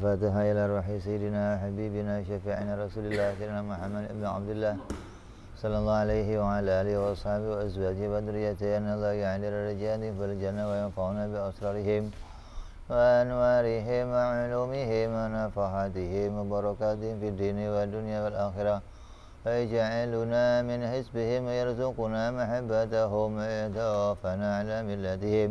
الفاتحة إلى روح سيدنا حبيبنا شفيعنا رسول الله سيدنا محمد بن عبد الله صلى الله عليه وعلى آله وأصحابه وأزواجه وذريته أن الله يعلي الرجال في الجنة وينفعنا بأسرارهم وأنوارهم وعلومهم ونفحاتهم وبركاتهم في الدين والدنيا والآخرة ويجعلنا من حزبهم ويرزقنا محبتهم ويتوفنا على ملتهم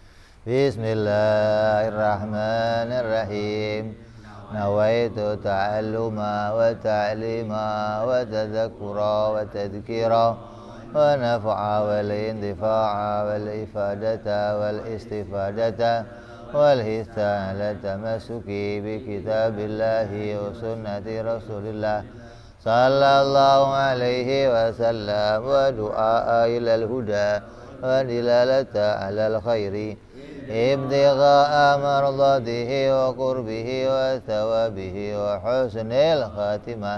بسم الله الرحمن الرحيم نويت تعلما وتعليما وتذكرا وتذكيرا ونفعا والاندفاع والإفادة والاستفادة والهثان لتمسكي بكتاب الله وسنة رسول الله صلى الله عليه وسلم ودعاء إلى الهدى ودلالة على الخير ابتغاء مرضاته وقربه وثوابه وحسن الخاتمة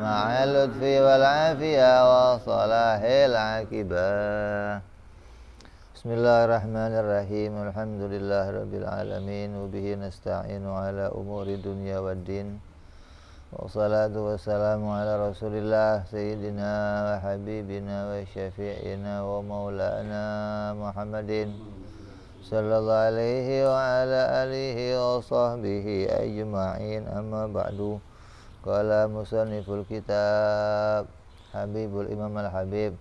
مع اللطف والعافية وصلاح العاقبة بسم الله الرحمن الرحيم الحمد لله رب العالمين وبه نستعين على أمور الدنيا والدين والصلاة والسلام على رسول الله سيدنا وحبيبنا وشفيعنا ومولانا محمد صلى الله عليه وعلى آله وصحبه أجمعين أما بعد قال مصنف الكتاب حبيب الإمام الحبيب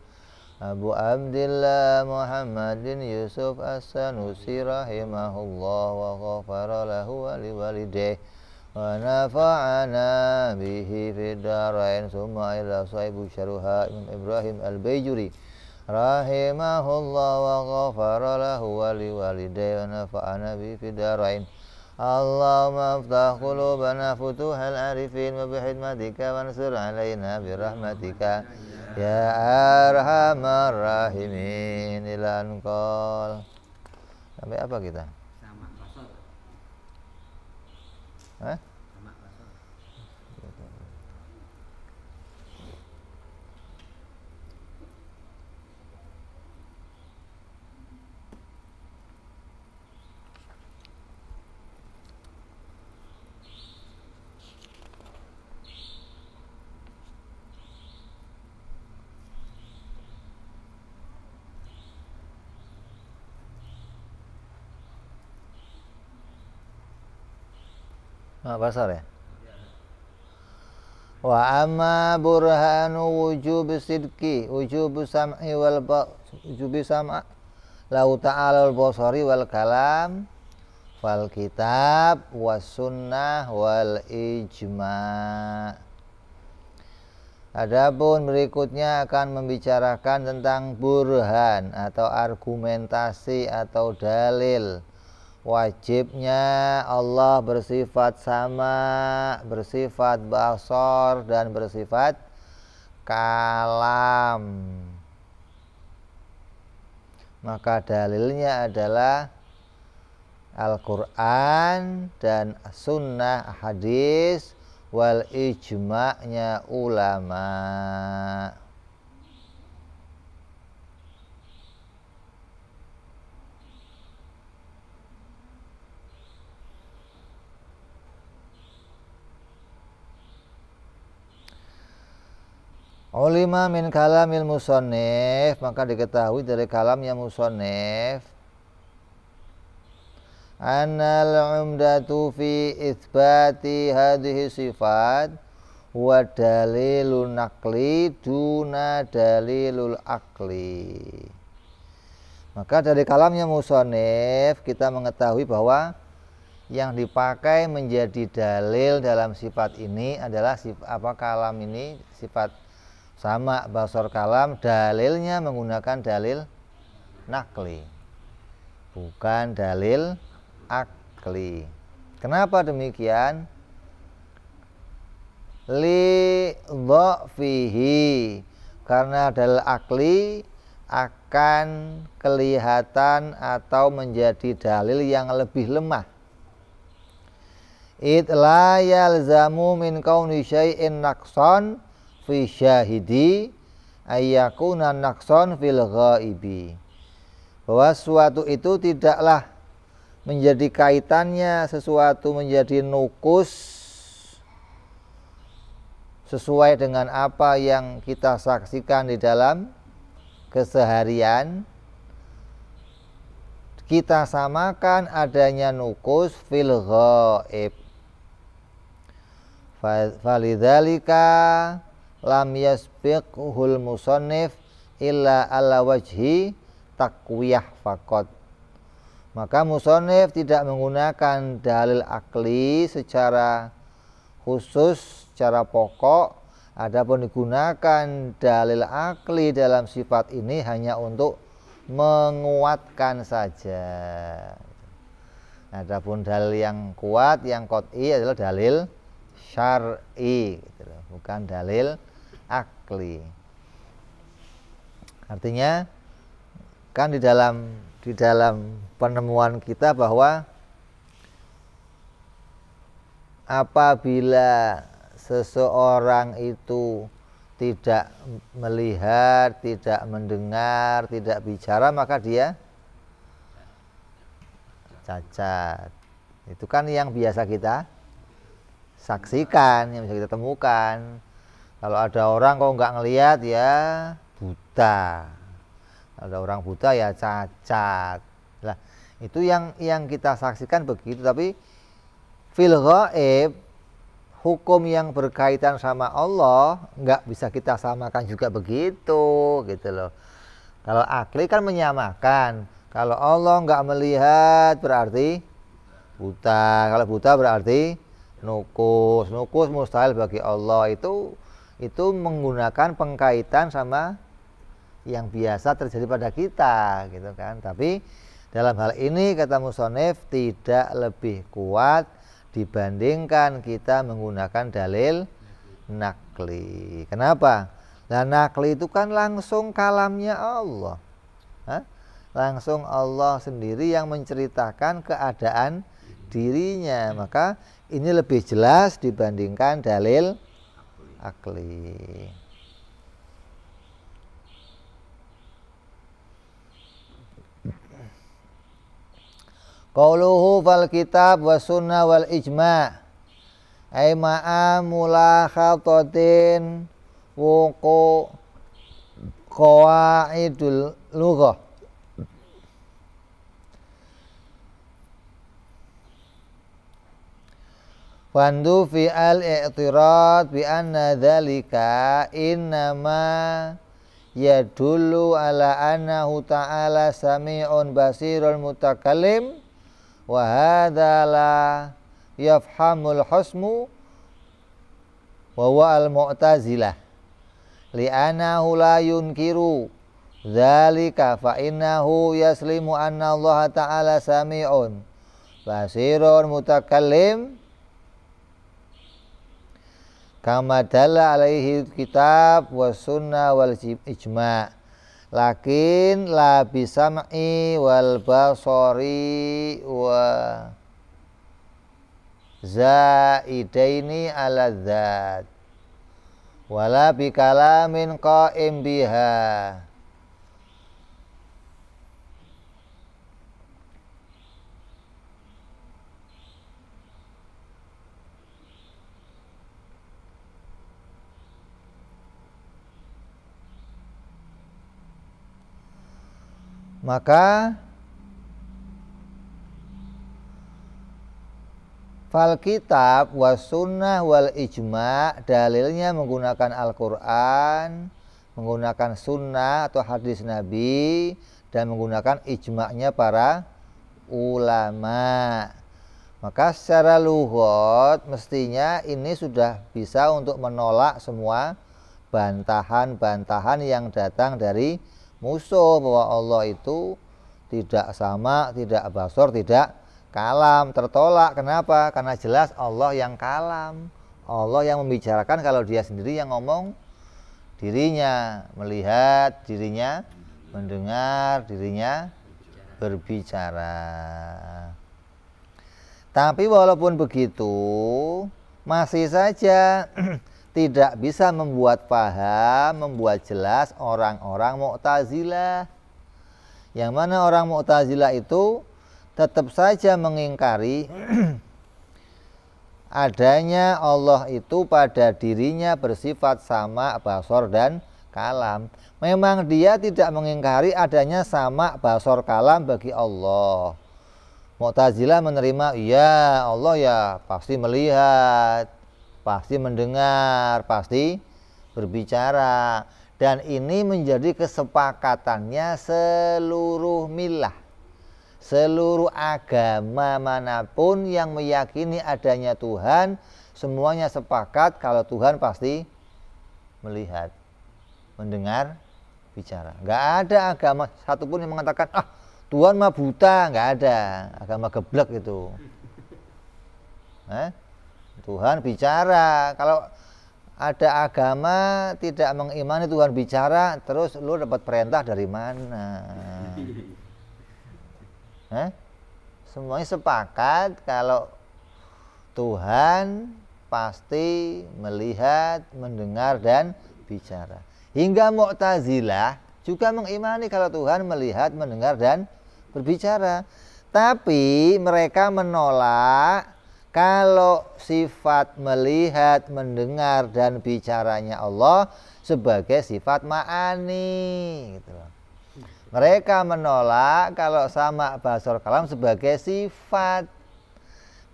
أبو عبد الله محمد يوسف السنوسي رحمه الله وغفر له ولوالديه ونفعنا به في الدارين ثم إلى صاحب شرها إمام إبراهيم البيجري rahimahullah wa ghafara lahu wa liwalidayhi wa nafa'ana bi fidarain Allahumma aftah qulubana futuhal arifin wa bihidmatika wansur alaina birahmatika ya arhamar rahimin ilan qol sampai apa kita sama Hah? Ah, pasar ya? Wa amma burhanu wujub sidqi wujub sam'i wal wujub sam'a la ta'ala al basari wal kalam Wal kitab was sunnah wal ijma Adapun berikutnya akan membicarakan tentang burhan atau argumentasi atau dalil wajibnya Allah bersifat sama, bersifat basor dan bersifat kalam. Maka dalilnya adalah Al-Quran dan Sunnah Hadis wal ijma'nya ulama. Ulima min kalamil musonif maka diketahui dari kalamnya musonif Annal umdatu fi isbati hadhihi sifat wa dalilu nakli duna dalilul akli maka dari kalamnya musonif kita mengetahui bahwa yang dipakai menjadi dalil dalam sifat ini adalah sifat, apa kalam ini sifat sama basor kalam dalilnya menggunakan dalil nakli bukan dalil akli kenapa demikian li fihi karena dalil akli akan kelihatan atau menjadi dalil yang lebih lemah it la yalzamu min kauni syai'in naqsan fi syahidi ayyakuna naqsan fil ghaibi bahwa suatu itu tidaklah menjadi kaitannya sesuatu menjadi nukus sesuai dengan apa yang kita saksikan di dalam keseharian kita samakan adanya nukus fil ghaib falidhalika lam yasbiqhul musannif illa ala wajhi takwiyah fakot. Maka musonif tidak menggunakan dalil akli secara khusus, secara pokok. Adapun digunakan dalil akli dalam sifat ini hanya untuk menguatkan saja. Adapun dalil yang kuat, yang kot'i adalah dalil syar'i, gitu bukan dalil akli. Artinya kan di dalam di dalam penemuan kita bahwa apabila seseorang itu tidak melihat, tidak mendengar, tidak bicara maka dia cacat. Itu kan yang biasa kita saksikan, yang bisa kita temukan. Kalau ada orang kok nggak ngelihat ya buta. Kalau ada orang buta ya cacat. Lah, itu yang yang kita saksikan begitu tapi fil ghaib hukum yang berkaitan sama Allah nggak bisa kita samakan juga begitu gitu loh. Kalau akli kan menyamakan. Kalau Allah nggak melihat berarti buta. Kalau buta berarti nukus. Nukus mustahil bagi Allah itu itu menggunakan pengkaitan sama yang biasa terjadi pada kita gitu kan tapi dalam hal ini kata musonef tidak lebih kuat dibandingkan kita menggunakan dalil nakli kenapa nah nakli itu kan langsung kalamnya Allah Hah? langsung Allah sendiri yang menceritakan keadaan dirinya maka ini lebih jelas dibandingkan dalil akli Qauluhu fal kitab wa sunnah wal ijma' ay ma'a mulakhatatin wuqu qawaidul lughah Wandu fi al i'tirad bi anna inna innama yadullu ala annahu ta'ala sami'un basirul mutakallim wa hadha la yafhamul husmu wa wa al mu'tazilah li'anahu la yunkiru dhalika fa innahu yaslimu anna Allah ta'ala sami'un basirul mutakallim Kama dalla alaihi kitab wa sunnah wal ijma' Lakin la bisam'i wal basari wa zaidaini ala dzat wala bikalamin qaim biha maka Fal kitab was sunnah wal ijma dalilnya menggunakan Al-Quran, menggunakan sunnah atau hadis Nabi dan menggunakan ijma'nya para ulama. Maka secara luhut mestinya ini sudah bisa untuk menolak semua bantahan-bantahan yang datang dari musuh bahwa Allah itu tidak sama, tidak basor, tidak kalam, tertolak. Kenapa? Karena jelas Allah yang kalam. Allah yang membicarakan kalau dia sendiri yang ngomong dirinya, melihat dirinya, mendengar dirinya berbicara. Tapi walaupun begitu, masih saja tidak bisa membuat paham, membuat jelas orang-orang Mu'tazilah. Yang mana orang Mu'tazilah itu tetap saja mengingkari adanya Allah itu pada dirinya bersifat sama basor dan kalam. Memang dia tidak mengingkari adanya sama basor kalam bagi Allah. Mu'tazilah menerima, ya Allah ya pasti melihat pasti mendengar, pasti berbicara. Dan ini menjadi kesepakatannya seluruh milah. Seluruh agama manapun yang meyakini adanya Tuhan, semuanya sepakat kalau Tuhan pasti melihat, mendengar, bicara. Nggak ada agama satupun yang mengatakan, ah Tuhan mah buta, nggak ada. Agama geblek itu. Eh? Tuhan bicara. Kalau ada agama tidak mengimani Tuhan bicara, terus lu dapat perintah dari mana? Hah? Semuanya sepakat kalau Tuhan pasti melihat, mendengar dan bicara. Hingga Mu'tazilah juga mengimani kalau Tuhan melihat, mendengar dan berbicara. Tapi mereka menolak kalau sifat melihat, mendengar dan bicaranya Allah sebagai sifat ma'ani gitu Mereka menolak kalau sama basor kalam sebagai sifat.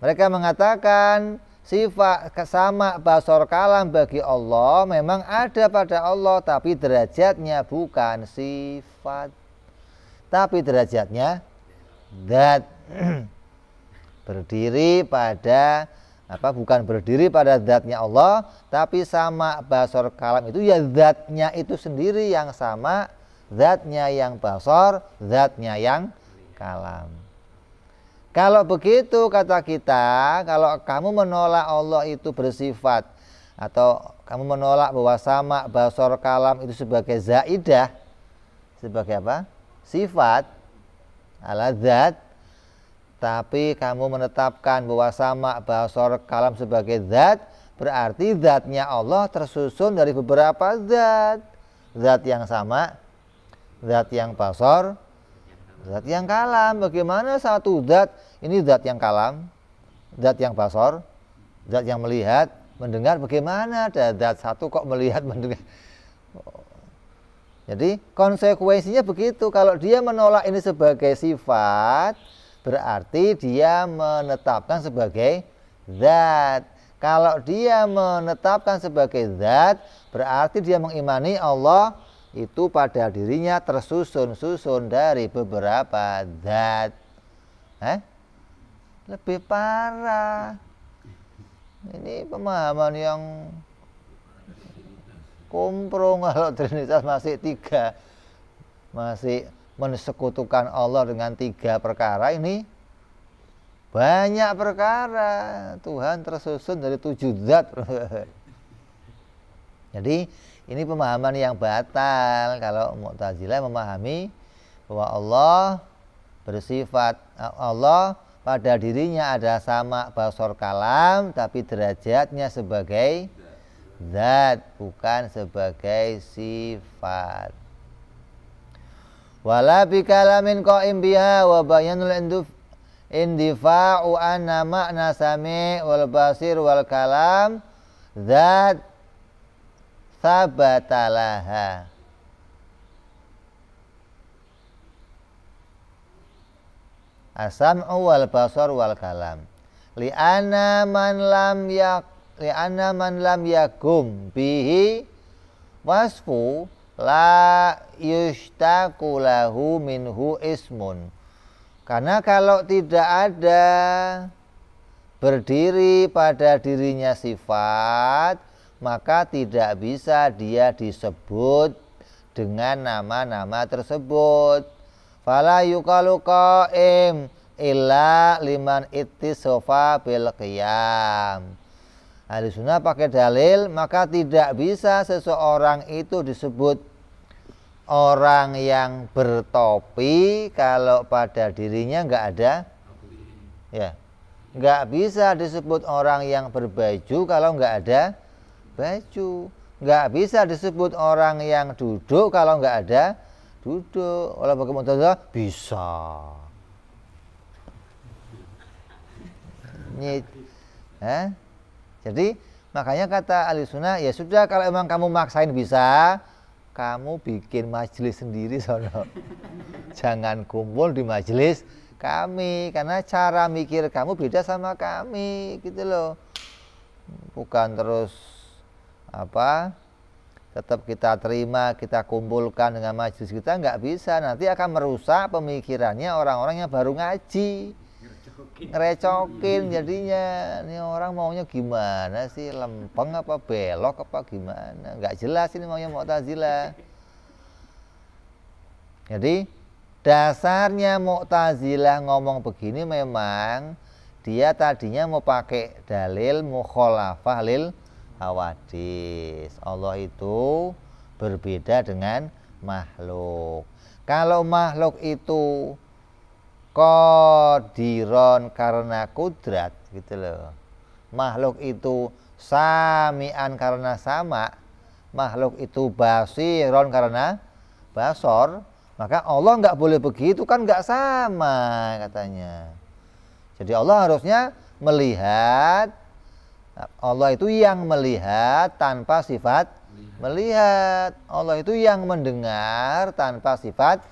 Mereka mengatakan sifat sama basor kalam bagi Allah memang ada pada Allah tapi derajatnya bukan sifat. Tapi derajatnya that berdiri pada apa bukan berdiri pada zatnya Allah tapi sama basor kalam itu ya zatnya itu sendiri yang sama zatnya yang basor zatnya yang kalam kalau begitu kata kita kalau kamu menolak Allah itu bersifat atau kamu menolak bahwa sama basor kalam itu sebagai zaidah sebagai apa sifat ala zat tapi kamu menetapkan bahwa sama basor kalam sebagai zat, berarti zatnya Allah tersusun dari beberapa zat. Zat yang sama, zat yang basor, zat yang kalam. Bagaimana satu zat, ini zat yang kalam, zat yang basor, zat yang melihat, mendengar. Bagaimana ada zat satu kok melihat, mendengar. Jadi konsekuensinya begitu. Kalau dia menolak ini sebagai sifat, berarti dia menetapkan sebagai zat. Kalau dia menetapkan sebagai zat, berarti dia mengimani Allah itu pada dirinya tersusun-susun dari beberapa zat. Eh? Lebih parah. Ini pemahaman yang kumprung kalau Trinitas masih tiga masih mensekutukan Allah dengan tiga perkara ini banyak perkara Tuhan tersusun dari tujuh zat jadi ini pemahaman yang batal kalau Mu'tazilah memahami bahwa Allah bersifat Allah pada dirinya ada sama basor kalam tapi derajatnya sebagai zat bukan sebagai sifat wala bi kalamin qaim biha wa bayanul induf indifa'u anna makna sami wal basir wal kalam zat sabatalaha Asam wal basar wal kalam li'anna man lam yak liana man lam yakum bihi wasfu la yushtaku lahu minhu ismun karena kalau tidak ada berdiri pada dirinya sifat maka tidak bisa dia disebut dengan nama-nama tersebut fala yukalu qaim illa liman ittisofa bil qiyam ahli sunnah pakai dalil maka tidak bisa seseorang itu disebut orang yang bertopi kalau pada dirinya nggak ada ya nggak bisa disebut orang yang berbaju kalau nggak ada baju nggak bisa disebut orang yang duduk kalau nggak ada duduk oleh bagaimana bisa Nyit. eh? Jadi makanya kata Alisuna sunnah ya sudah kalau emang kamu maksain bisa kamu bikin majelis sendiri sono. Jangan kumpul di majelis kami karena cara mikir kamu beda sama kami gitu loh. Bukan terus apa tetap kita terima, kita kumpulkan dengan majelis kita nggak bisa. Nanti akan merusak pemikirannya orang-orang yang baru ngaji ngerecokin jadinya ini orang maunya gimana sih lempeng apa belok apa gimana nggak jelas ini maunya Mu'tazila jadi dasarnya Mu'tazila ngomong begini memang dia tadinya mau pakai dalil mukholafah lil hawadis Allah itu berbeda dengan makhluk kalau makhluk itu kodiron karena kudrat gitu loh makhluk itu samian karena sama makhluk itu basiron karena basor maka Allah nggak boleh begitu kan nggak sama katanya jadi Allah harusnya melihat Allah itu yang melihat tanpa sifat melihat. Allah itu yang mendengar tanpa sifat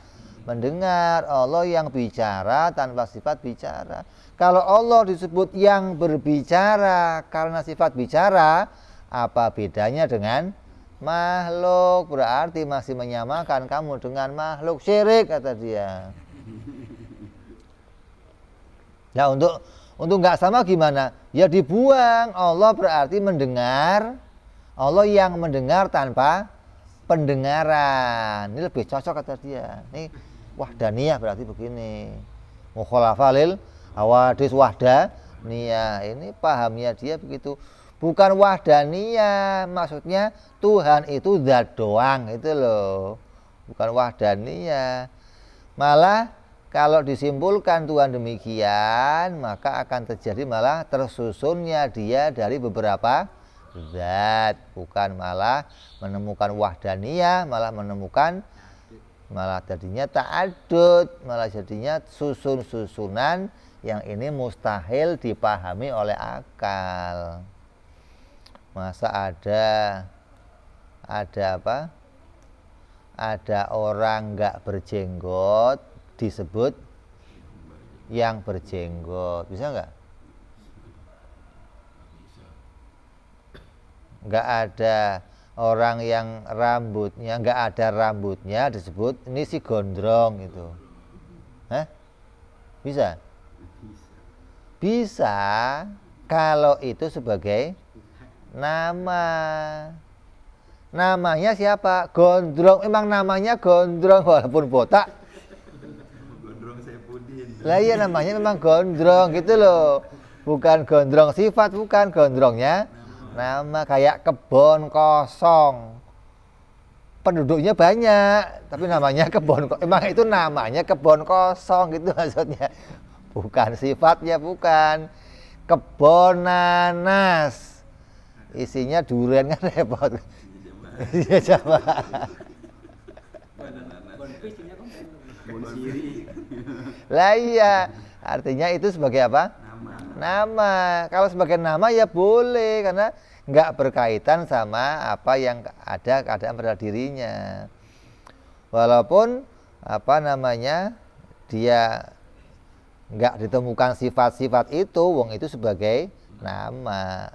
mendengar, Allah yang bicara tanpa sifat bicara. Kalau Allah disebut yang berbicara karena sifat bicara, apa bedanya dengan makhluk? Berarti masih menyamakan kamu dengan makhluk syirik kata dia. Nah untuk untuk nggak sama gimana? Ya dibuang. Allah berarti mendengar. Allah yang mendengar tanpa pendengaran. Ini lebih cocok kata dia. Nih wahdaniyah berarti begini mukhalafalil awadis wahda wahdaniyah ini pahamnya dia begitu bukan wahdaniyah maksudnya Tuhan itu zat doang itu loh bukan wahdaniyah malah kalau disimpulkan Tuhan demikian maka akan terjadi malah tersusunnya dia dari beberapa zat bukan malah menemukan wahdaniyah malah menemukan malah jadinya tak adut, malah jadinya susun-susunan yang ini mustahil dipahami oleh akal. Masa ada ada apa? Ada orang nggak berjenggot disebut yang berjenggot, bisa nggak? Nggak ada orang yang rambutnya nggak ada rambutnya disebut ini si gondrong itu, Hah? bisa bisa kalau itu sebagai nama namanya siapa gondrong emang namanya gondrong walaupun botak gondrong lah iya namanya memang gondrong gitu loh bukan gondrong sifat bukan gondrongnya nama kayak kebon kosong penduduknya banyak tapi namanya kebon emang itu namanya kebon kosong gitu maksudnya bukan sifatnya bukan kebon nanas isinya durian kan repot isinya coba lah iya artinya itu sebagai apa Nama. Kalau sebagai nama ya boleh karena nggak berkaitan sama apa yang ada keadaan pada dirinya. Walaupun apa namanya dia nggak ditemukan sifat-sifat itu, wong itu sebagai nama.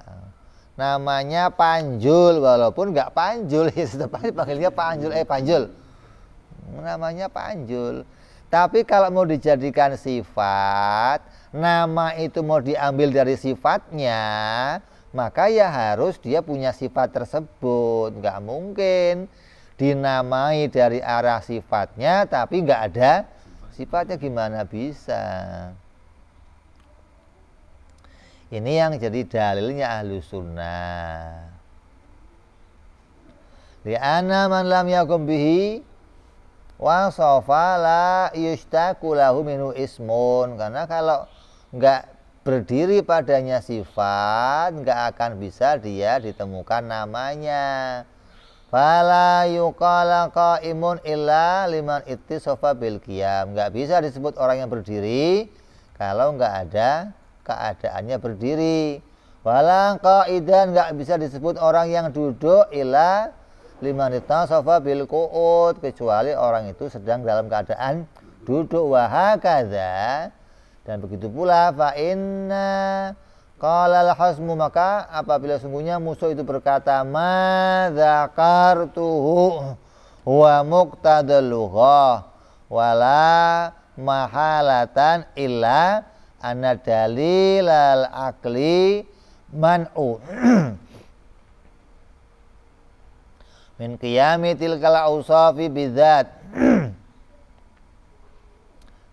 Namanya Panjul walaupun nggak Panjul ya tetap panggilnya Panjul eh Panjul. Namanya Panjul. Tapi kalau mau dijadikan sifat, nama itu mau diambil dari sifatnya, maka ya harus dia punya sifat tersebut. Nggak mungkin dinamai dari arah sifatnya, tapi nggak ada sifatnya gimana bisa. Ini yang jadi dalilnya ahlu sunnah. Li'ana man lam yakum bihi sofa la minu ismun karena kalau nggak berdiri padanya sifat nggak akan bisa dia ditemukan namanya fala yuqala qaimun illa liman ittisofa bil qiyam nggak bisa disebut orang yang berdiri kalau nggak ada keadaannya berdiri walang qaidan nggak bisa disebut orang yang duduk illa liman ittisofa bil qu'ud kecuali orang itu sedang dalam keadaan duduk wahakadza dan begitu pula fa inna qalal hasmu maka apabila sungguhnya musuh itu berkata ma dzakartuhu wa muqtadal wala mahalatan illa anna dalilal akli man'u min qiyami tilkal ausafi bidzat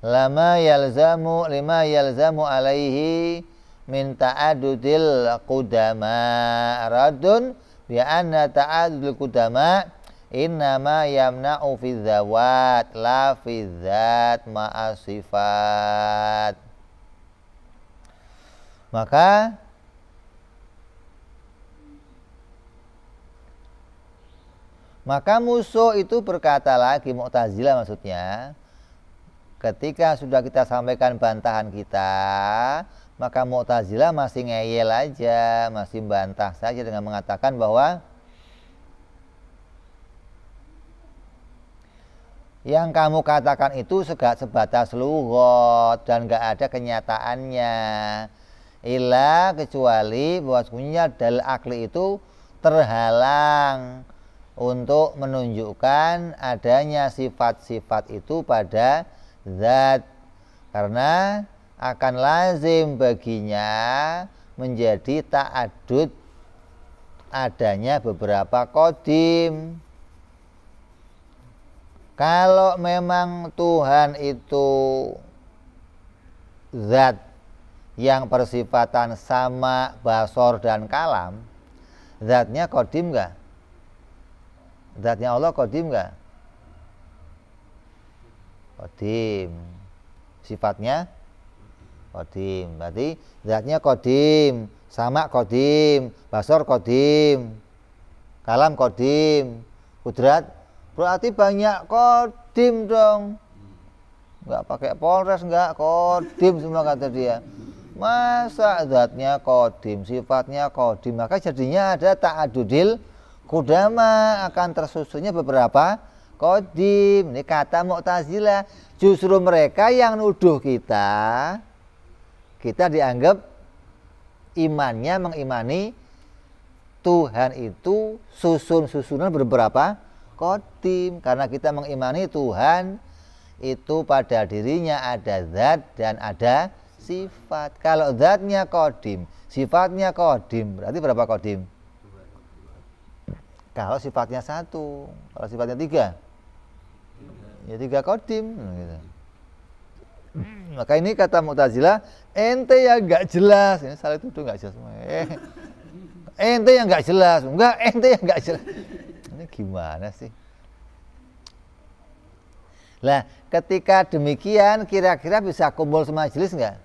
lama yalzamu lima yalzamu alaihi min ta'adudil kudama radun bi anna ta'adudil kudama innama yamna'u fi zawat la fi zat ma'asifat maka maka musuh itu berkata lagi Mu'tazilah maksudnya Ketika sudah kita sampaikan bantahan kita, maka Mu'tazilah masih ngeyel aja, masih bantah saja dengan mengatakan bahwa yang kamu katakan itu segak sebatas lugot dan gak ada kenyataannya. Ila kecuali bahwasanya dal akli itu terhalang untuk menunjukkan adanya sifat-sifat itu pada zat karena akan lazim baginya menjadi ta'adud adanya beberapa kodim kalau memang Tuhan itu zat yang persifatan sama basor dan kalam zatnya kodim gak? zatnya Allah kodim gak? kodim sifatnya kodim berarti zatnya kodim sama kodim basor kodim kalam kodim kudrat berarti banyak kodim dong nggak pakai polres nggak kodim semua kata dia masa zatnya kodim sifatnya kodim maka jadinya ada tak adudil kudama akan tersusunnya beberapa kodim. Ini kata Mu'tazilah. Justru mereka yang nuduh kita, kita dianggap imannya mengimani Tuhan itu susun-susunan berberapa kodim. Karena kita mengimani Tuhan itu pada dirinya ada zat dan ada sifat. Kalau zatnya kodim, sifatnya kodim, berarti berapa kodim? Kalau sifatnya satu, kalau sifatnya tiga, ya tiga kodim hmm, gitu. Hmm, maka ini kata Mu'tazilah ente yang nggak jelas ini salah tuh nggak jelas semua eh, ente yang nggak jelas enggak ente yang nggak jelas ini gimana sih lah ketika demikian kira-kira bisa kumpul jelas nggak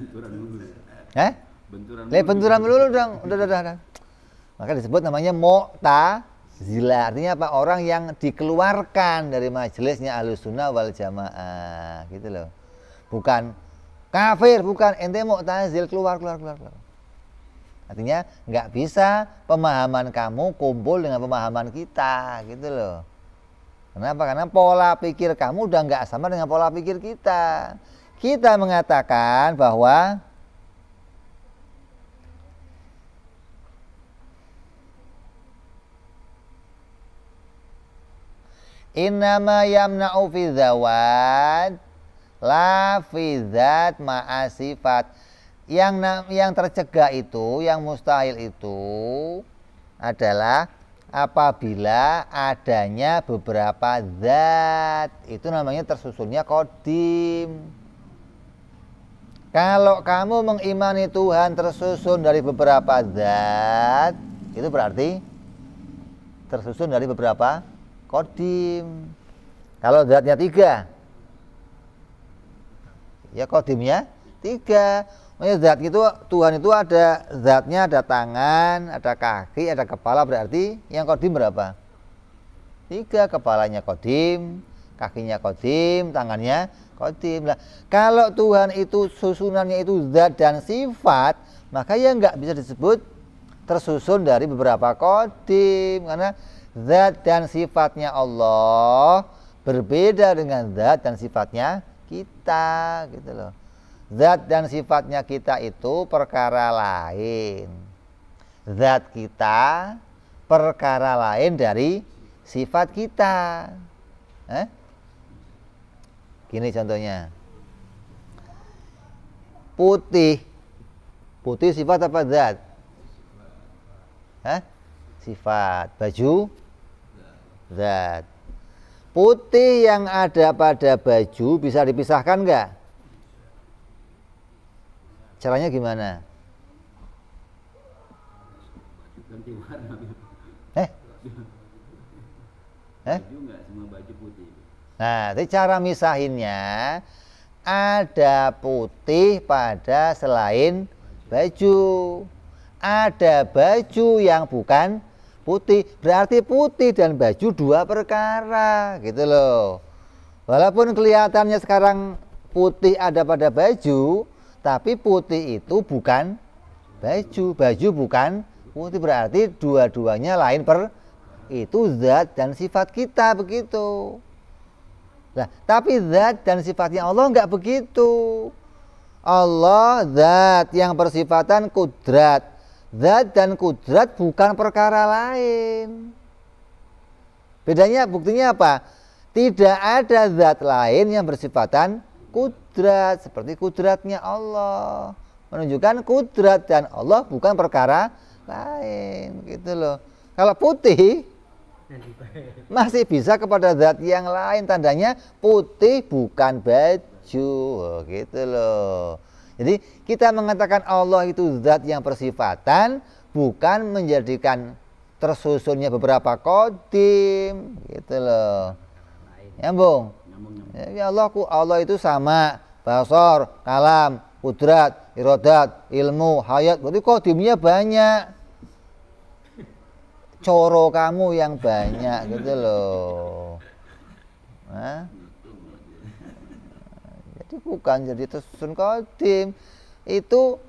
benturan melulu eh benturan melulu, benturan melulu dong udah, udah, udah, udah. maka disebut namanya mokta zila artinya apa orang yang dikeluarkan dari majelisnya ahlus sunnah wal jamaah gitu loh bukan kafir bukan ente mu'tazil keluar keluar keluar, keluar. artinya nggak bisa pemahaman kamu kumpul dengan pemahaman kita gitu loh Kenapa? Karena pola pikir kamu udah nggak sama dengan pola pikir kita. Kita mengatakan bahwa Innama yamna'u fi zawad la fi zat ma'asifat. Yang yang tercegah itu, yang mustahil itu adalah apabila adanya beberapa zat itu namanya tersusunnya kodim kalau kamu mengimani Tuhan tersusun dari beberapa zat itu berarti tersusun dari beberapa kodim kalau zatnya tiga ya kodimnya tiga Maksudnya zat itu Tuhan itu ada zatnya ada tangan ada kaki ada kepala berarti yang kodim berapa tiga kepalanya kodim kakinya kodim tangannya kodim lah kalau Tuhan itu susunannya itu zat dan sifat maka ya nggak bisa disebut tersusun dari beberapa kodim karena zat dan sifatnya Allah berbeda dengan zat dan sifatnya kita gitu loh. Zat dan sifatnya kita itu perkara lain. Zat kita perkara lain dari sifat kita. Eh? Gini contohnya. Putih. Putih sifat apa zat? Hah? Sifat. Baju zat. Putih yang ada pada baju bisa dipisahkan nggak? Caranya gimana? Ganti Eh? Eh? Nah, itu cara misahinnya ada putih pada selain baju. Ada baju yang bukan putih berarti putih dan baju dua perkara gitu loh walaupun kelihatannya sekarang putih ada pada baju tapi putih itu bukan baju baju bukan putih berarti dua-duanya lain per itu zat dan sifat kita begitu nah tapi zat dan sifatnya Allah nggak begitu Allah zat yang bersifatan kudrat Zat dan kudrat bukan perkara lain. Bedanya buktinya apa? Tidak ada zat lain yang bersifatan kudrat seperti kudratnya Allah. Menunjukkan kudrat dan Allah bukan perkara lain gitu loh. Kalau putih masih bisa kepada zat yang lain tandanya putih bukan baju oh, gitu loh. Jadi kita mengatakan Allah itu zat yang persifatan bukan menjadikan tersusunnya beberapa kodim gitu loh. Nyambung. Ya, ya Allah, Allah itu sama basor, kalam, kudrat, irodat, ilmu, hayat. Berarti kodimnya banyak. Coro kamu yang banyak gitu loh. Nah, jadi bukan jadi tersusun kodim itu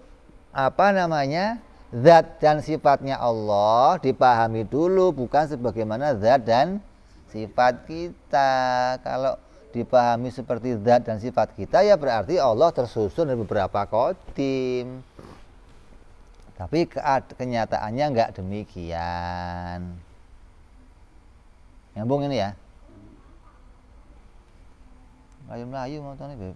apa namanya zat dan sifatnya Allah dipahami dulu bukan sebagaimana zat dan sifat kita kalau dipahami seperti zat dan sifat kita ya berarti Allah tersusun dari beberapa kodim tapi kenyataannya enggak demikian nyambung ini ya layu melayu mau tanya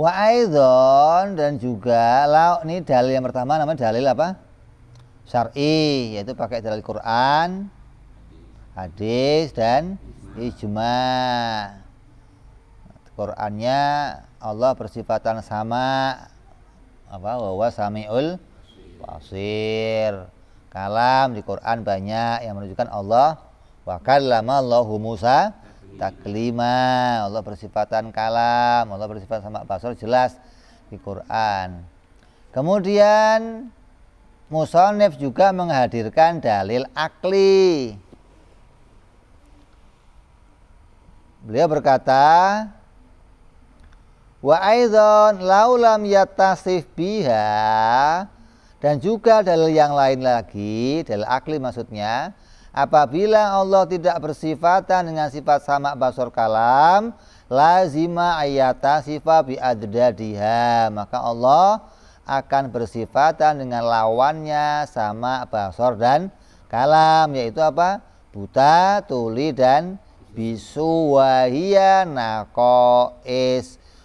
Wa aidon dan juga lau ini dalil yang pertama namanya dalil apa? Syar'i yaitu pakai dalil Quran, hadis dan ijma. Qurannya Allah bersifatan sama apa Wa samiul basir. Kalam di Quran banyak yang menunjukkan Allah wa kallama Allahu Musa taklima Allah bersifatan kalam Allah bersifat sama basar jelas di Quran kemudian Musonif juga menghadirkan dalil akli beliau berkata wa aidon laulam yatasif biha dan juga dalil yang lain lagi dalil akli maksudnya Apabila Allah tidak bersifatan dengan sifat sama basor kalam, lazima ayata sifat biadadadiha. Maka Allah akan bersifatan dengan lawannya sama basor dan kalam. Yaitu apa? Buta, tuli, dan bisu wahia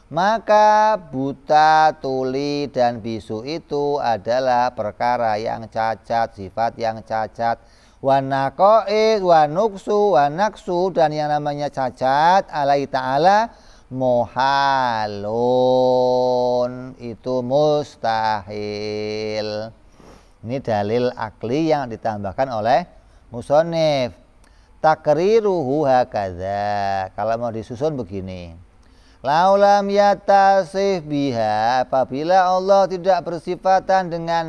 Maka buta, tuli, dan bisu itu adalah perkara yang cacat, sifat yang cacat wanakoi wanuksu wanaksu dan yang namanya cacat alai ta'ala mohalun itu mustahil ini dalil akli yang ditambahkan oleh musonif takriruhu hakadha kalau mau disusun begini laulam yatasif biha apabila Allah tidak bersifatan dengan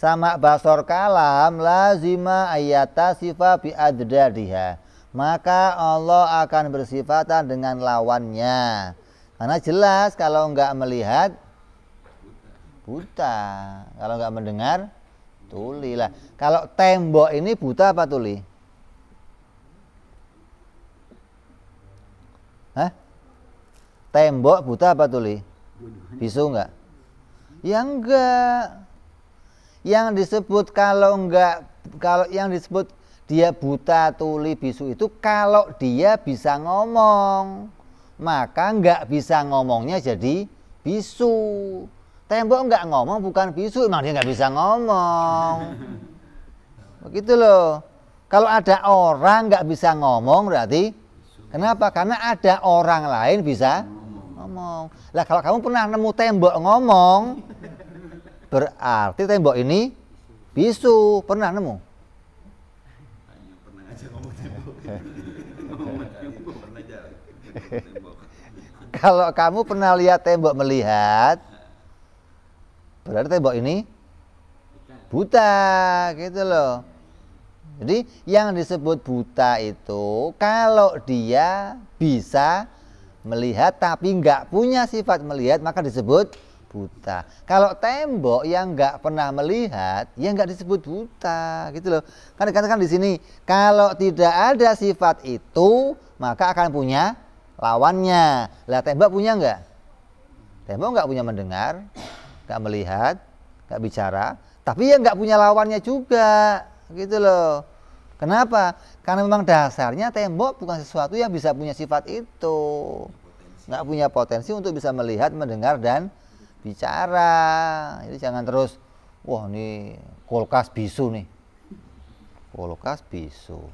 sama basor kalam lazima ayata sifa bi adadiha maka Allah akan bersifatan dengan lawannya karena jelas kalau nggak melihat buta kalau nggak mendengar tuli lah kalau tembok ini buta apa tuli Hah? Tembok buta apa tuli? Bisu enggak? Ya enggak yang disebut kalau enggak kalau yang disebut dia buta tuli bisu itu kalau dia bisa ngomong maka enggak bisa ngomongnya jadi bisu tembok enggak ngomong bukan bisu emang dia nggak bisa ngomong begitu loh kalau ada orang enggak bisa ngomong berarti kenapa karena ada orang lain bisa ngomong lah kalau kamu pernah nemu tembok ngomong Berarti tembok ini bisu. Pernah nemu? Pernah aja ngomong tembok. Kalau kamu pernah lihat tembok melihat, berarti tembok ini buta gitu loh. Jadi yang disebut buta itu kalau dia bisa melihat tapi nggak punya sifat melihat maka disebut buta. Kalau tembok yang nggak pernah melihat, ya nggak disebut buta, gitu loh. Kan dikatakan di sini, kalau tidak ada sifat itu, maka akan punya lawannya. Lah tembok punya nggak? Tembok nggak punya mendengar, nggak melihat, nggak bicara, tapi ya nggak punya lawannya juga, gitu loh. Kenapa? Karena memang dasarnya tembok bukan sesuatu yang bisa punya sifat itu, nggak punya potensi untuk bisa melihat, mendengar dan bicara itu jangan terus wah ini kulkas bisu nih kulkas bisu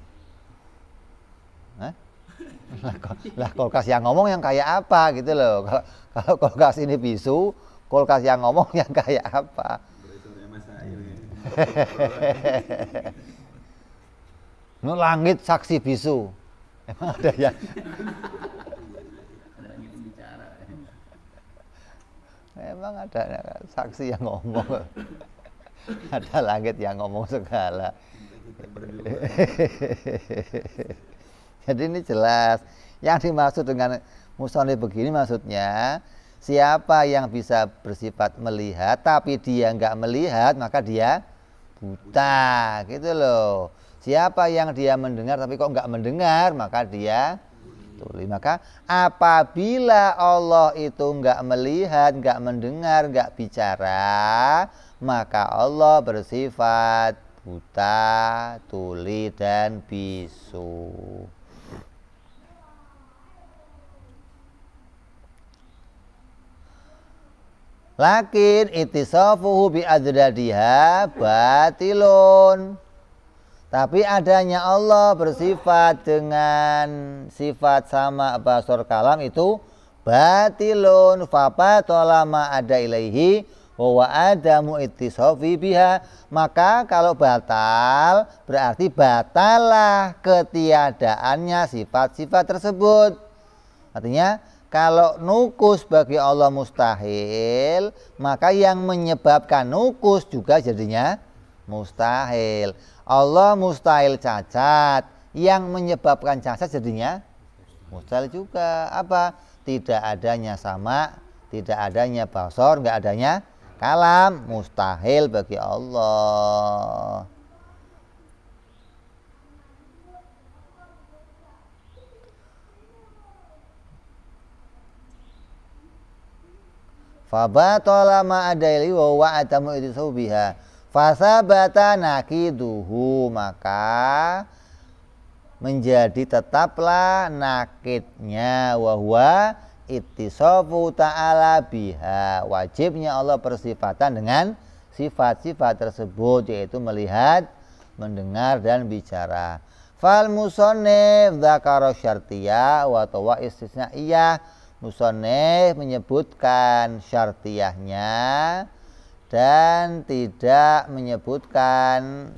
eh? lah, lah kulkas yang ngomong yang kayak apa gitu loh kalau kalau kulkas ini bisu kulkas yang ngomong yang kayak apa ini langit saksi bisu emang ada yang Memang ada saksi yang ngomong. ada langit yang ngomong segala. Jadi ini jelas. Yang dimaksud dengan musoni begini maksudnya siapa yang bisa bersifat melihat tapi dia nggak melihat maka dia buta gitu loh. Siapa yang dia mendengar tapi kok nggak mendengar maka dia Tuli. Maka apabila Allah itu nggak melihat, nggak mendengar, nggak bicara, maka Allah bersifat buta, tuli dan bisu. Lakin itisafuhu bi batilun. Tapi adanya Allah bersifat dengan sifat sama basur kalam itu batilun tolama ada ilaihi bahwa adamu ittisofi biha maka kalau batal berarti batalah ketiadaannya sifat-sifat tersebut artinya kalau nukus bagi Allah mustahil maka yang menyebabkan nukus juga jadinya mustahil Allah mustahil cacat yang menyebabkan cacat jadinya mustahil juga apa tidak adanya sama tidak adanya basor nggak adanya kalam mustahil bagi Allah Fabatolama adaili wa wa'atamu itu biha Fasabata nakiduhu maka menjadi tetaplah nakidnya wahwa ittisafu ta'ala biha wajibnya Allah persifatan dengan sifat-sifat tersebut yaitu melihat mendengar dan bicara fal musonif dzakara syartiyah wa tawa istisnaiyah musonif menyebutkan syartiyahnya dan tidak menyebutkan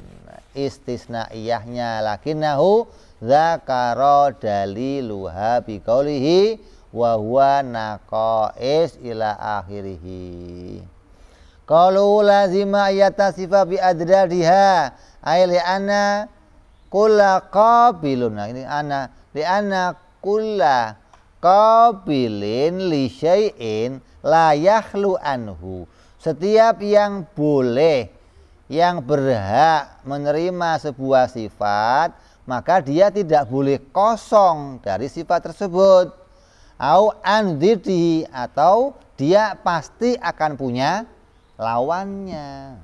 istisnaiyahnya lakinnahu zakaro daliluha biqaulihi wa huwa naqais ila akhirih qalu lazima yatasifa bi adradiha ay li anna kulla qabilun nah, ini ana li anna kulla qabilin li syai'in la yakhlu anhu setiap yang boleh, yang berhak menerima sebuah sifat, maka dia tidak boleh kosong dari sifat tersebut. Au andidi atau dia pasti akan punya lawannya.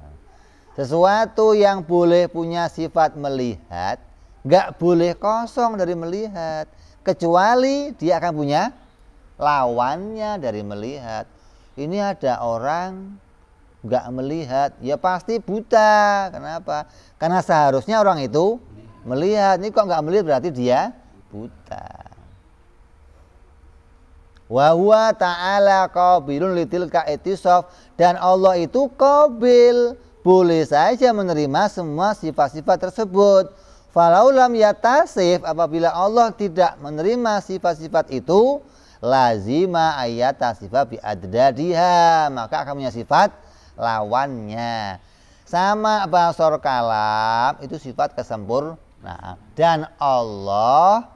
Sesuatu yang boleh punya sifat melihat, nggak boleh kosong dari melihat, kecuali dia akan punya lawannya dari melihat. Ini ada orang nggak melihat, ya pasti buta. Kenapa? Karena seharusnya orang itu melihat. Ini kok nggak melihat berarti dia buta. wahwa ta'ala kabilun litilka itisaf dan Allah itu kabil boleh saja menerima semua sifat-sifat tersebut. falaulam yatasif apabila Allah tidak menerima sifat-sifat itu lazima ayat tasifah bi maka akan punya sifat lawannya. Sama basor kalam itu sifat kesempurnaan. Dan Allah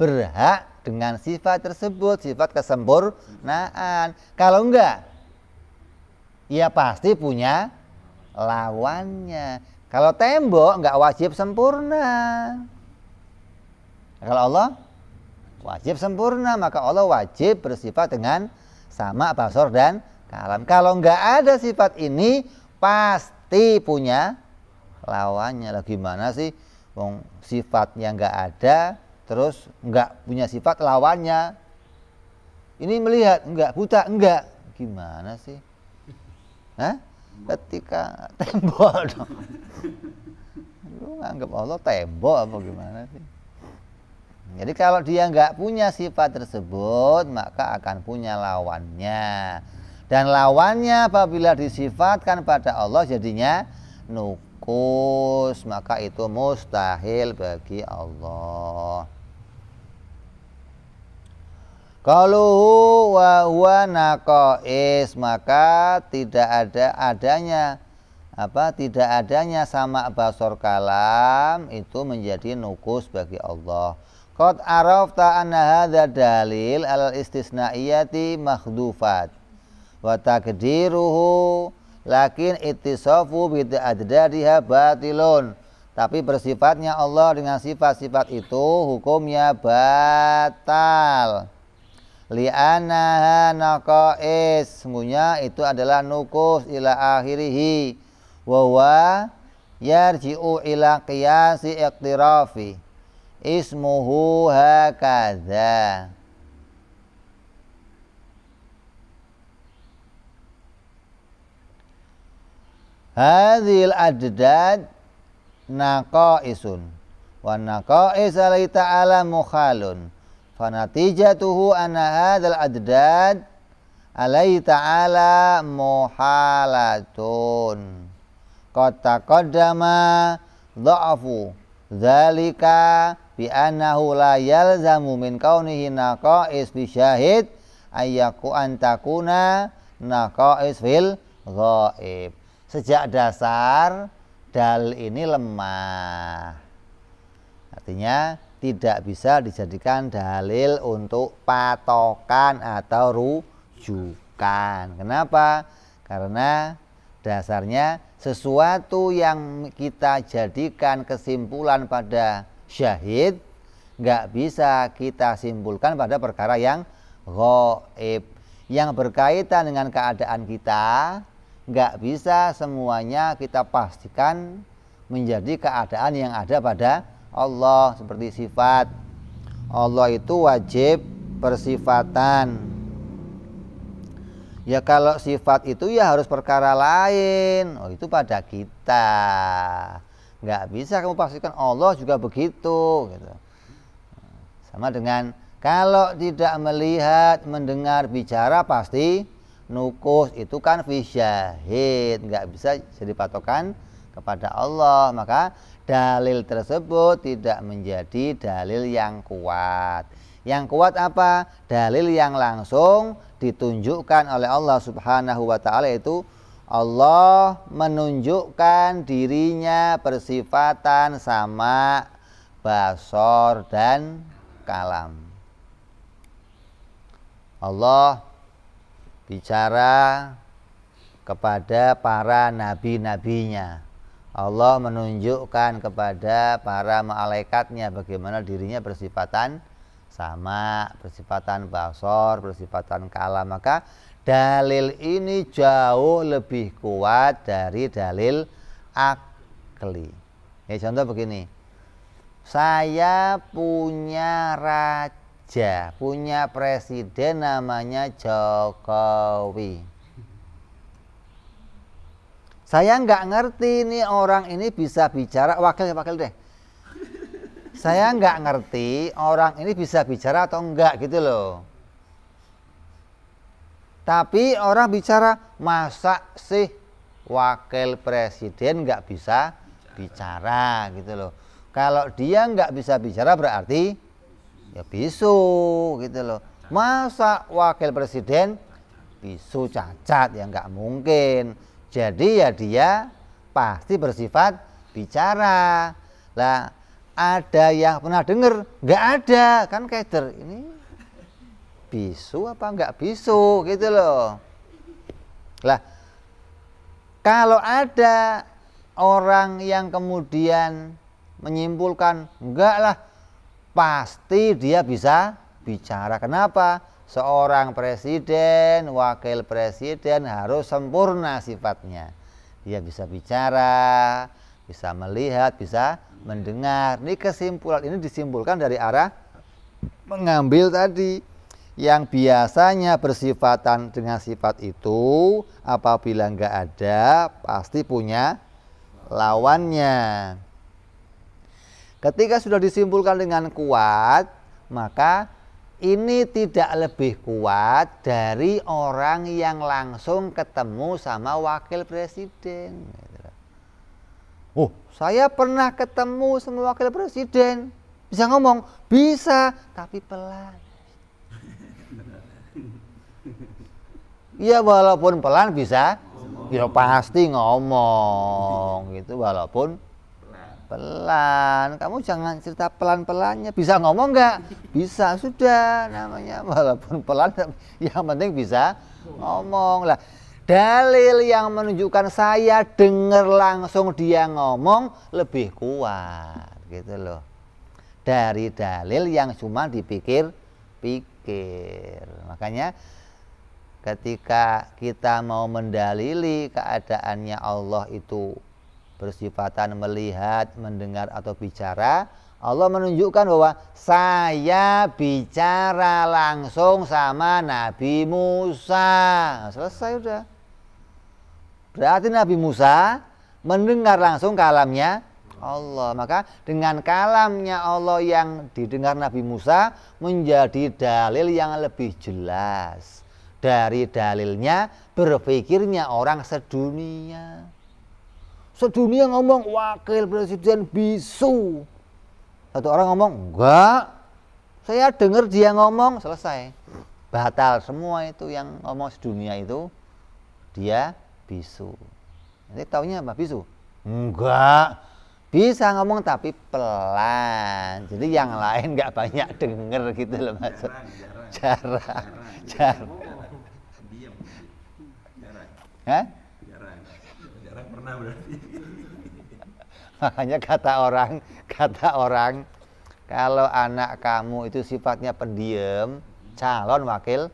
berhak dengan sifat tersebut, sifat kesempurnaan. Kalau enggak, ya pasti punya lawannya. Kalau tembok enggak wajib sempurna. Kalau Allah wajib sempurna, maka Allah wajib bersifat dengan sama basor dan kalam. Kalau nggak ada sifat ini pasti punya lawannya. Lah gimana sih wong sifatnya nggak ada terus nggak punya sifat lawannya. Ini melihat nggak buta enggak gimana sih? Hah? Ketika tembok dong. Lu anggap Allah tembok apa gimana sih? Jadi kalau dia nggak punya sifat tersebut, maka akan punya lawannya dan lawannya apabila disifatkan pada Allah jadinya nukus maka itu mustahil bagi Allah kalau wa huwa naqais maka tidak ada adanya apa tidak adanya sama basor kalam itu menjadi nukus bagi Allah. Qad arafta anna hadza dalil al istisnaiyati mahdufat wa takdiruhu lakin ittisafu bi adadiha batilun tapi bersifatnya Allah dengan sifat-sifat itu hukumnya batal li'anna naqais sungguhnya itu adalah nukus ila akhirihi wa wa yarji'u ila qiyasi iqtirafi ismuhu hakadha hadhil adad naqaisun wa naqais alai ta'ala mukhalun natijatuhu anna hadhal adad alai ta'ala muhalatun kota ma doafu zalika bi annahu la yalzamu min kaunihi naqais bi syahid ayyaku antakuna naqais fil ghaib Sejak dasar dal ini lemah. Artinya tidak bisa dijadikan dalil untuk patokan atau rujukan. Kenapa? Karena dasarnya sesuatu yang kita jadikan kesimpulan pada syahid nggak bisa kita simpulkan pada perkara yang goib yang berkaitan dengan keadaan kita nggak bisa semuanya kita pastikan menjadi keadaan yang ada pada Allah seperti sifat Allah itu wajib persifatan ya kalau sifat itu ya harus perkara lain oh itu pada kita nggak bisa kamu pastikan Allah juga begitu gitu. sama dengan kalau tidak melihat, mendengar, bicara pasti nukus itu kan fisyahid nggak bisa jadi patokan kepada Allah maka dalil tersebut tidak menjadi dalil yang kuat yang kuat apa dalil yang langsung ditunjukkan oleh Allah Subhanahu wa taala itu Allah menunjukkan dirinya bersifatan sama basor dan kalam Allah bicara kepada para nabi-nabinya. Allah menunjukkan kepada para malaikatnya bagaimana dirinya bersifatan sama, bersifatan basor, bersifatan kalam. Maka dalil ini jauh lebih kuat dari dalil akli. Ya, contoh begini, saya punya racun aja punya presiden namanya Jokowi. Saya nggak ngerti ini orang ini bisa bicara wakil ya, wakil deh. Saya nggak ngerti orang ini bisa bicara atau enggak gitu loh. Tapi orang bicara masa sih wakil presiden nggak bisa bicara. bicara gitu loh. Kalau dia nggak bisa bicara berarti ya bisu gitu loh masa wakil presiden bisu cacat ya nggak mungkin jadi ya dia pasti bersifat bicara lah ada yang pernah dengar nggak ada kan kader ini bisu apa nggak bisu gitu loh lah kalau ada orang yang kemudian menyimpulkan enggak lah pasti dia bisa bicara. Kenapa? Seorang presiden, wakil presiden harus sempurna sifatnya. Dia bisa bicara, bisa melihat, bisa mendengar. Ini kesimpulan ini disimpulkan dari arah mengambil tadi yang biasanya bersifatan dengan sifat itu apabila nggak ada pasti punya lawannya. Ketika sudah disimpulkan dengan kuat, maka ini tidak lebih kuat dari orang yang langsung ketemu sama wakil presiden. Oh, saya pernah ketemu sama wakil presiden. Bisa ngomong? Bisa, tapi pelan. Iya walaupun pelan bisa, ya pasti ngomong gitu walaupun pelan kamu jangan cerita pelan pelannya bisa ngomong nggak bisa sudah namanya walaupun pelan yang penting bisa ngomong lah dalil yang menunjukkan saya dengar langsung dia ngomong lebih kuat gitu loh dari dalil yang cuma dipikir pikir makanya ketika kita mau mendalili keadaannya Allah itu bersifatan melihat, mendengar atau bicara, Allah menunjukkan bahwa saya bicara langsung sama Nabi Musa. Selesai sudah. Berarti Nabi Musa mendengar langsung kalamnya Allah. Maka dengan kalamnya Allah yang didengar Nabi Musa menjadi dalil yang lebih jelas dari dalilnya berpikirnya orang sedunia sedunia ngomong wakil presiden bisu. Satu orang ngomong, enggak. Saya dengar dia ngomong, selesai. Batal semua itu yang ngomong sedunia itu dia bisu. Nanti taunya apa bisu? Enggak. Bisa ngomong tapi pelan. Jadi yang lain nggak banyak denger gitu loh maksud. Jarang, jarang. jarang. jarang. jarang. jarang. jarang. jarang. jarang. jarang. jarang pernah berarti. Makanya kata orang, kata orang, kalau anak kamu itu sifatnya pendiam, calon wakil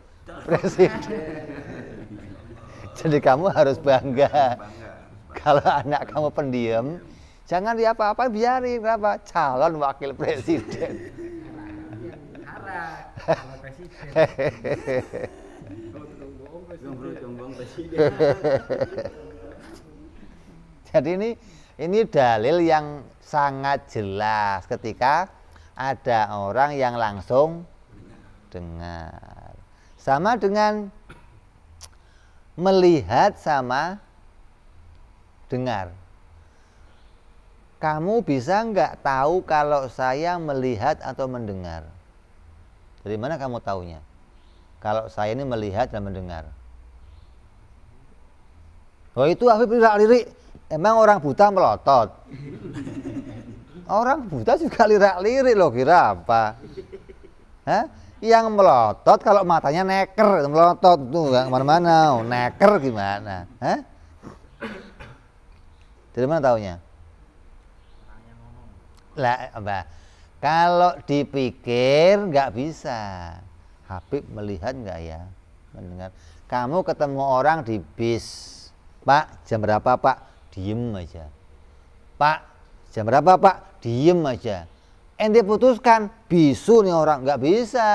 presiden. Jadi kamu harus bangga. Kalau anak kamu pendiam, jangan diapa-apa biarin berapa calon wakil presiden. presiden. Jadi ini ini dalil yang sangat jelas ketika ada orang yang langsung dengar. Sama dengan melihat sama dengar. Kamu bisa nggak tahu kalau saya melihat atau mendengar? Dari mana kamu tahunya? Kalau saya ini melihat dan mendengar. Oh itu Habib tidak lirik Emang orang buta melotot? Orang buta juga lirak-lirik loh kira apa? Hah? Yang melotot kalau matanya neker, melotot tuh nggak kemana-mana, oh, neker gimana? Hah? Dari mana taunya? Lah, apa? Kalau dipikir nggak bisa. Habib melihat nggak ya? Mendengar. Kamu ketemu orang di bis, Pak, jam berapa Pak? diem aja pak jam berapa pak diem aja ente putuskan bisu nih orang nggak bisa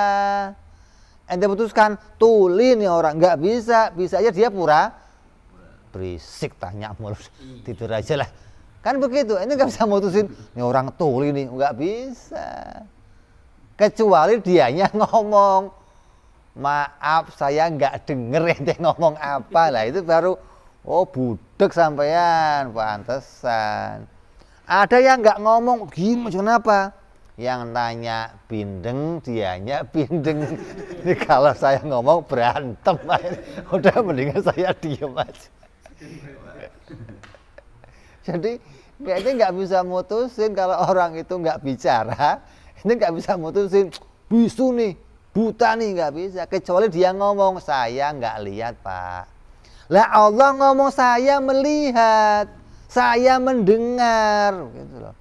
ente putuskan tuli nih orang nggak bisa bisa aja dia pura berisik tanya mulu, iya. tidur aja lah kan begitu ente nggak bisa mutusin nih orang tuli nih nggak bisa kecuali dianya ngomong maaf saya nggak denger ente ngomong apa lah itu baru Oh budek sampean, pantesan. Ada yang nggak ngomong, gimana kenapa? Yang tanya bindeng, dianya bindeng. Ini kalau saya ngomong berantem, udah mendingan saya diem aja. Jadi kayaknya nggak bisa mutusin kalau orang itu nggak bicara. Ini nggak bisa mutusin, bisu nih, buta nih nggak bisa. Kecuali dia ngomong, saya nggak lihat pak lah Allah ngomong saya melihat, saya mendengar gitu loh.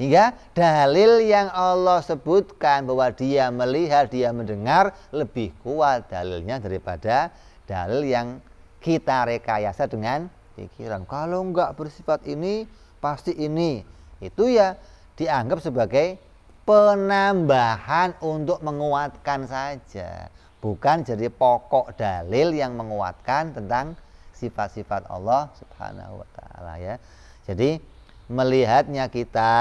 Hingga dalil yang Allah sebutkan bahwa dia melihat, dia mendengar lebih kuat dalilnya daripada dalil yang kita rekayasa dengan pikiran. Kalau enggak bersifat ini, pasti ini. Itu ya dianggap sebagai penambahan untuk menguatkan saja bukan jadi pokok dalil yang menguatkan tentang sifat-sifat Allah Subhanahu wa taala ya. Jadi melihatnya kita,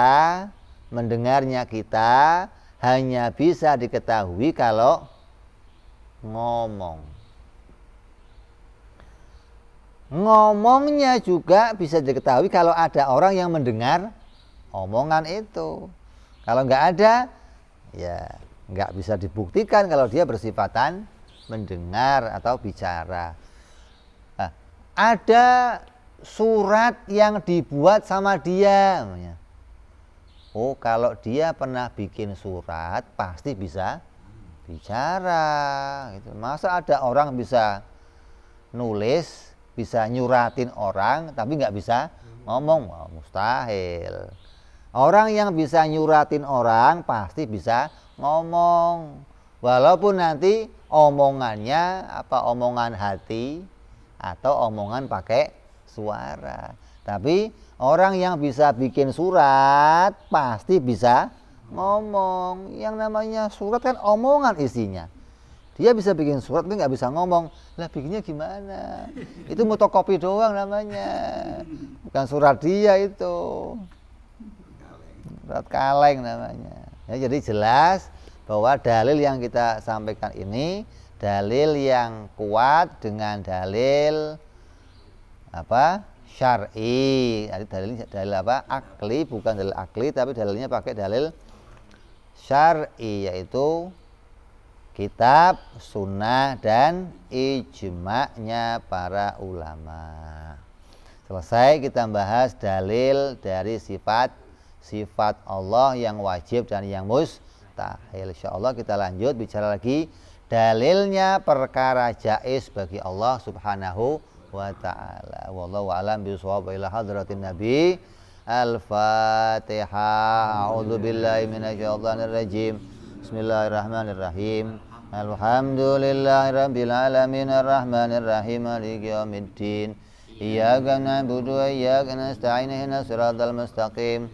mendengarnya kita hanya bisa diketahui kalau ngomong. Ngomongnya juga bisa diketahui kalau ada orang yang mendengar omongan itu. Kalau nggak ada, ya nggak bisa dibuktikan kalau dia bersifatan mendengar atau bicara. Nah, ada surat yang dibuat sama dia. Oh, kalau dia pernah bikin surat pasti bisa bicara. Gitu. Masa ada orang bisa nulis, bisa nyuratin orang, tapi nggak bisa ngomong, oh, mustahil. Orang yang bisa nyuratin orang pasti bisa ngomong walaupun nanti omongannya apa omongan hati atau omongan pakai suara tapi orang yang bisa bikin surat pasti bisa ngomong yang namanya surat kan omongan isinya dia bisa bikin surat tapi nggak bisa ngomong lah bikinnya gimana itu motokopi doang namanya bukan surat dia itu surat kaleng namanya Ya, jadi jelas bahwa dalil yang kita sampaikan ini dalil yang kuat dengan dalil apa syar'i dalil dalil apa akli bukan dalil akli tapi dalilnya pakai dalil syar'i yaitu kitab sunnah dan ijma'nya para ulama selesai kita bahas dalil dari sifat sifat Allah yang wajib dan yang mustahil. Insya Allah kita lanjut bicara lagi dalilnya perkara jais bagi Allah Subhanahu wa taala. Wallahu a'lam bishawab ila hadratin nabi. Al-Fatihah. A'udzu billahi minasyaitonir rajim. Bismillahirrahmanirrahim. Alhamdulillahi rabbil alamin arrahmanir rahim maliki yaumiddin. Iyyaka na'budu wa iyyaka nasta'in ihdinas siratal mustaqim.